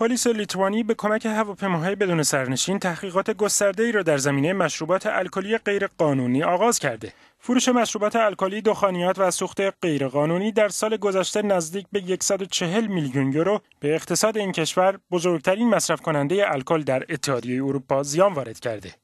پلیس لیتوانی به کمک هواپیماهای بدون سرنشین تحقیقات گسترده ای را در زمینه مشروبات الکلی غیرقانونی آغاز کرده. فروش مشروبات الکلی، دخانیات و سوخت غیرقانونی در سال گذشته نزدیک به 140 میلیون یورو به اقتصاد این کشور بزرگترین مصرف کننده الکل در اتحادیه اروپا زیان وارد کرده.